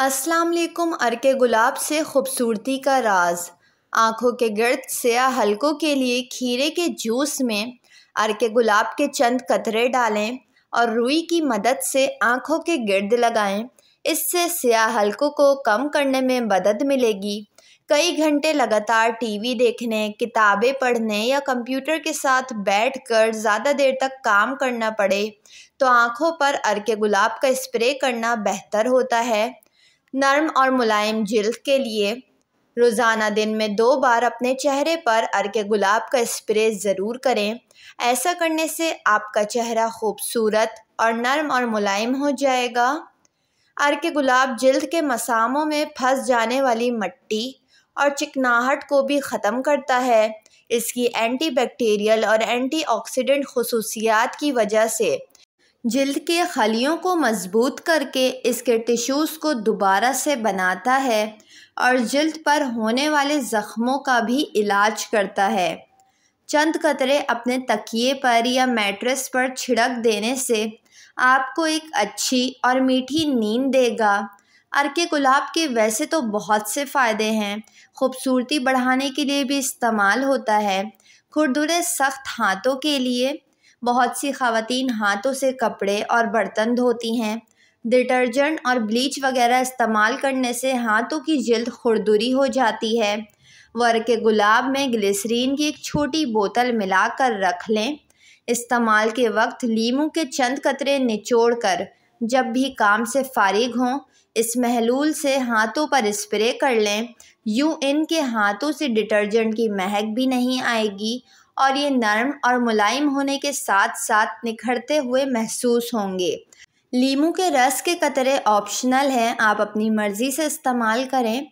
अस्सलाम वालेकुम अर्के गुलाब से खूबसूरती का राज आँखों के गर्द सयाह हल्कों के लिए खीरे के जूस में अरके गुलाब के चंद कतरे डालें और रुई की मदद से आँखों के गर्द लगाएं इससे सयाह हल्कों को कम करने में मदद मिलेगी कई घंटे लगातार टीवी देखने किताबें पढ़ने या कंप्यूटर के साथ बैठकर ज़्यादा देर तक काम करना पड़े तो आँखों पर अरके गुलाब का स्प्रे करना बेहतर होता है नरम और मुलायम जल्द के लिए रोज़ाना दिन में दो बार अपने चेहरे पर अर्क गुलाब का स्प्रे ज़रूर करें ऐसा करने से आपका चेहरा खूबसूरत और नरम और मुलायम हो जाएगा अर्क गुलाब जल्द के मसामों में फंस जाने वाली मट्टी और चिकनाहट को भी ख़त्म करता है इसकी एंटीबैक्टीरियल और एंटीऑक्सीडेंट खसूसियात की वजह से जल्द के खलियों को मजबूत करके इसके टिश्यूज़ को दोबारा से बनाता है और जल्द पर होने वाले ज़ख्मों का भी इलाज करता है चंद कतरे अपने तकिए पर या मैट्रेस पर छिड़क देने से आपको एक अच्छी और मीठी नींद देगा अर्के गुलाब के वैसे तो बहुत से फ़ायदे हैं खूबसूरती बढ़ाने के लिए भी इस्तेमाल होता है खुरदुरे सख्त हाथों के लिए बहुत सी खातन हाथों से कपड़े और बर्तन धोती हैं डिटर्जेंट और ब्लीच वगैरह इस्तेमाल करने से हाथों की जल्द खुरदुरी हो जाती है वर के गुलाब में ग्लिसरीन की एक छोटी बोतल मिलाकर रख लें इस्तेमाल के वक्त लीमू के चंद कतरे निचोड़ कर जब भी काम से फारिग हों इस महलूल से हाथों पर स्प्रे कर लें यूँ इनके हाथों से डिटर्जेंट की महक भी नहीं आएगी और ये नरम और मुलायम होने के साथ साथ निखरते हुए महसूस होंगे लीमू के रस के कतरे ऑप्शनल हैं आप अपनी मर्ज़ी से इस्तेमाल करें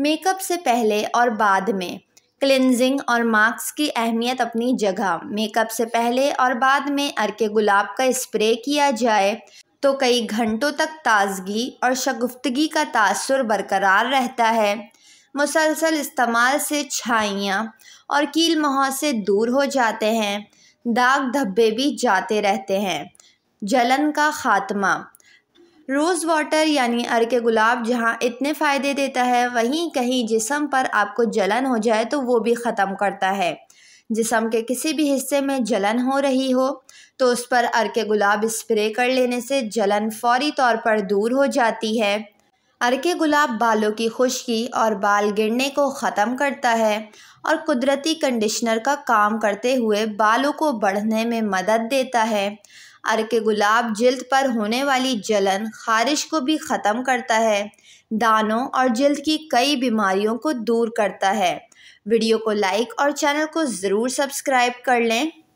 मेकअप से पहले और बाद में क्लिनजिंग और मास्क की अहमियत अपनी जगह मेकअप से पहले और बाद में अरके गुलाब का स्प्रे किया जाए तो कई घंटों तक ताजगी और शगुफ्तगी का तासर बरकरार रहता है मुसलसल इस्तेमाल से छाइयाँ और कील महा से दूर हो जाते हैं दाग धब्बे भी जाते रहते हैं जलन का ख़ात्मा रोज़ वाटर यानी अर्क गुलाब जहाँ इतने फ़ायदे देता है वहीं कहीं जिसम पर आपको जलन हो जाए तो वो भी ख़त्म करता है जिसम के किसी भी हिस्से में जलन हो रही हो तो उस पर अर्क गुलाब स्प्रे कर लेने से जलन फौरी तौर पर दूर हो जाती है अरके गुलाब बालों की खुश्की और बाल गिरने को ख़त्म करता है और कुदरती कंडीशनर का काम करते हुए बालों को बढ़ने में मदद देता है अरके गुलाब जल्द पर होने वाली जलन खारिश को भी ख़त्म करता है दानों और जल्द की कई बीमारियों को दूर करता है वीडियो को लाइक और चैनल को ज़रूर सब्सक्राइब कर लें